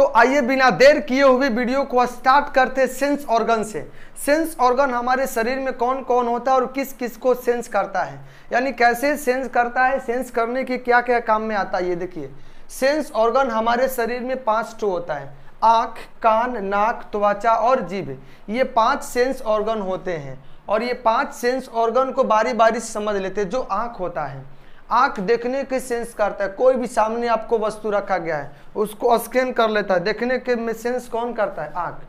तो आइए बिना देर किए हुए वीडियो को स्टार्ट करते सेंस ऑर्गन से सेंस ऑर्गन हमारे शरीर में कौन कौन होता है और किस किस को सेंस करता है यानी कैसे सेंस करता है सेंस करने के क्या क्या काम में आता है ये देखिए सेंस ऑर्गन हमारे शरीर में पांच टो होता है आँख कान नाक त्वचा और जीभ ये पांच सेंस ऑर्गन होते हैं और ये पांच सेंस ऑर्गन को बारी बारी समझ लेते हैं जो आँख होता है आंख देखने के सेंस करता है कोई भी सामने आपको वस्तु रखा गया है उसको स्कैन कर लेता है देखने के में सेंस कौन करता है आंख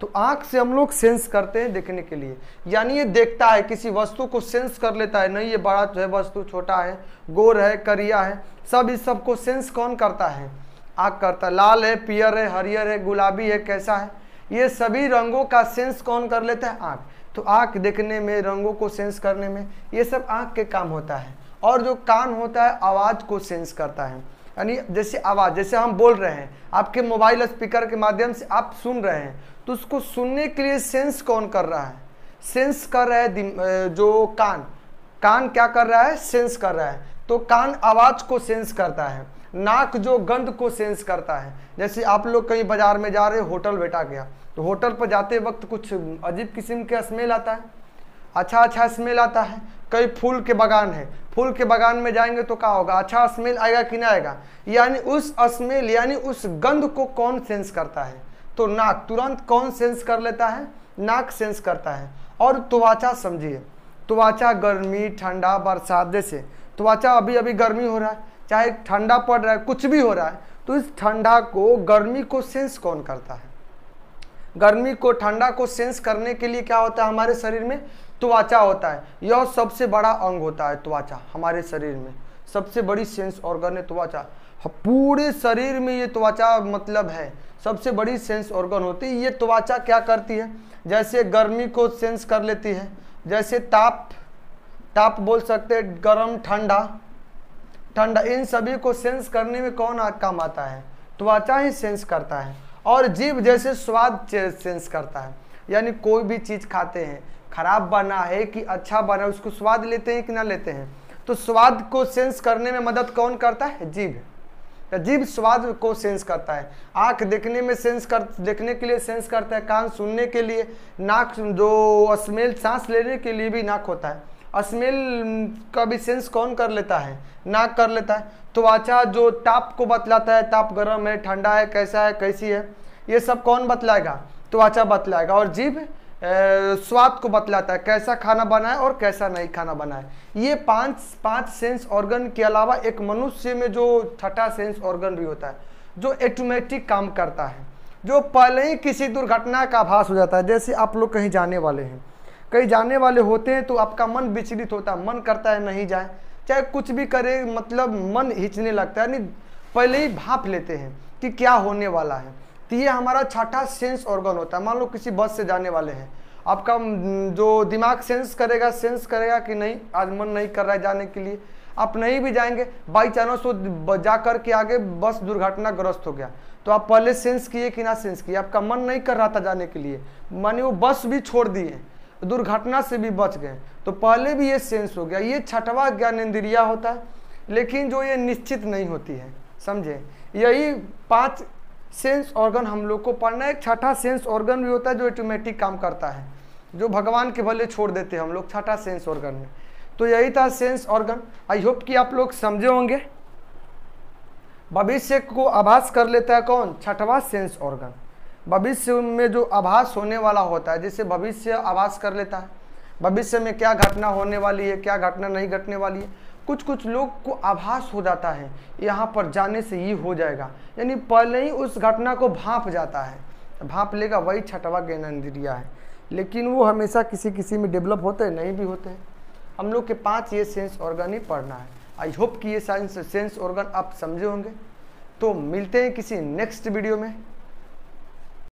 तो आंख से हम लोग सेंस करते हैं देखने के लिए यानी ये देखता है किसी वस्तु को सेंस कर लेता है नहीं ये बड़ा तो है वस्तु छोटा है गोर है करिया है सब इस सब को सेंस कौन करता है आँख करता है लाल है पियर है हरियर है गुलाबी है कैसा है ये सभी रंगों का सेंस कौन कर लेता है आँख तो आँख देखने में रंगों को सेंस करने में ये सब आँख के काम होता है और जो कान होता है आवाज़ को सेंस करता है यानी जैसे आवाज़ जैसे हम बोल रहे हैं आपके मोबाइल स्पीकर के माध्यम से आप सुन रहे हैं तो उसको सुनने के लिए सेंस कौन कर रहा है सेंस कर रहा है जो कान कान क्या कर रहा है सेंस कर रहा है तो कान आवाज़ को सेंस करता है नाक जो गंध को सेंस करता है जैसे आप लोग कहीं बाज़ार में जा रहे होटल बैठा गया तो होटल पर जाते वक्त कुछ अजीब किस्म का स्मेल आता है अच्छा अच्छा स्मेल आता है कई फूल के बागान है फूल के बागान में जाएंगे तो क्या होगा अच्छा स्मेल आएगा कि नहीं आएगा यानी उस स्मेल यानी उस गंध को कौन सेंस करता है तो नाक तुरंत कौन सेंस कर लेता है नाक सेंस करता है और त्वचा समझिए त्वचा गर्मी ठंडा बरसात जैसे त्वचा अभी अभी गर्मी हो रहा है चाहे ठंडा पड़ रहा है कुछ भी हो रहा है तो इस ठंडा को गर्मी को सेंस कौन करता है गर्मी को ठंडा को सेंस करने के लिए क्या होता है हमारे शरीर में त्वचा होता है यह सबसे बड़ा अंग होता है त्वचा हमारे शरीर में सबसे बड़ी सेंस ऑर्गन है त्वचा हाँ, पूरे शरीर में ये त्वचा मतलब है सबसे बड़ी सेंस ऑर्गन होती है ये त्वचा क्या करती है जैसे गर्मी को सेंस कर लेती है जैसे ताप ताप बोल सकते हैं गर्म ठंडा ठंडा इन सभी को सेंस करने में कौन काम आता है त्वचा ही सेंस करता है और जीव जैसे स्वाद सेंस करता है यानी कोई भी चीज़ खाते हैं खराब बना है कि अच्छा बना है उसको स्वाद लेते हैं कि ना लेते हैं तो स्वाद को सेंस करने में मदद कौन करता है जीव जीव स्वाद को सेंस करता है आँख देखने में सेंस कर देखने के लिए सेंस करता है कान सुनने के लिए नाक जो स्मेल सांस लेने के लिए भी नाक होता है स्मेल का भी सेंस कौन कर लेता है नाक कर लेता है तो अच्छा जो ताप को बतलाता है ताप गर्म है ठंडा है कैसा है कैसी है ये सब कौन बतलाएगा तो अच्छा बतलाएगा और जीभ स्वाद को बतलाता है कैसा खाना बनाए और कैसा नहीं खाना बनाए ये पांच पांच सेंस ऑर्गन के अलावा एक मनुष्य में जो छठा सेंस ऑर्गन भी होता है जो एटोमेटिक काम करता है जो पहले ही किसी दुर्घटना का आभास हो जाता है जैसे आप लोग कहीं जाने वाले हैं कहीं जाने वाले होते हैं तो आपका मन विचलित होता है मन करता है नहीं जाए चाहे कुछ भी करे मतलब मन हिचने लगता है यानी पहले ही भाप लेते हैं कि क्या होने वाला है तो ये हमारा छठा सेंस ऑर्गन होता है मान लो किसी बस से जाने वाले हैं आपका जो दिमाग सेंस करेगा सेंस करेगा कि नहीं आज मन नहीं कर रहा है जाने के लिए आप नहीं भी जाएंगे बाई चांस वो जा करके आगे बस दुर्घटनाग्रस्त हो गया तो आप पहले सेंस किए कि ना सेंस किए आपका मन नहीं कर रहा था जाने के लिए माने वो बस भी छोड़ दिए दुर्घटना से भी बच गए तो पहले भी ये सेंस हो गया ये छठवा ज्ञानेन्द्रिया होता है लेकिन जो ये निश्चित नहीं होती है समझे यही पांच सेंस ऑर्गन हम लोग को पढ़ना है एक छठा सेंस ऑर्गन भी होता है जो ऑटोमेटिक काम करता है जो भगवान के भले छोड़ देते हैं हम लोग छठा सेंस ऑर्गन में तो यही था सेंस ऑर्गन आई होप कि आप लोग समझे होंगे भविष्य को आभास कर लेता है कौन छठवा सेंस ऑर्गन भविष्य में जो आभास होने वाला होता है जिसे भविष्य आभास कर लेता है भविष्य में क्या घटना होने वाली है क्या घटना नहीं घटने वाली है कुछ कुछ लोग को आभास हो जाता है यहाँ पर जाने से ही हो जाएगा यानी पहले ही उस घटना को भाप जाता है भाप लेगा वही छठवा ज्ञानेन्द्रिया है लेकिन वो हमेशा किसी किसी में डेवलप होते हैं नहीं भी होते हैं हम लोग के पाँच ये सेंस ऑर्गन ही पढ़ना है आई होप कि ये साइंस सेंस ऑर्गन आप समझे होंगे तो मिलते हैं किसी नेक्स्ट वीडियो में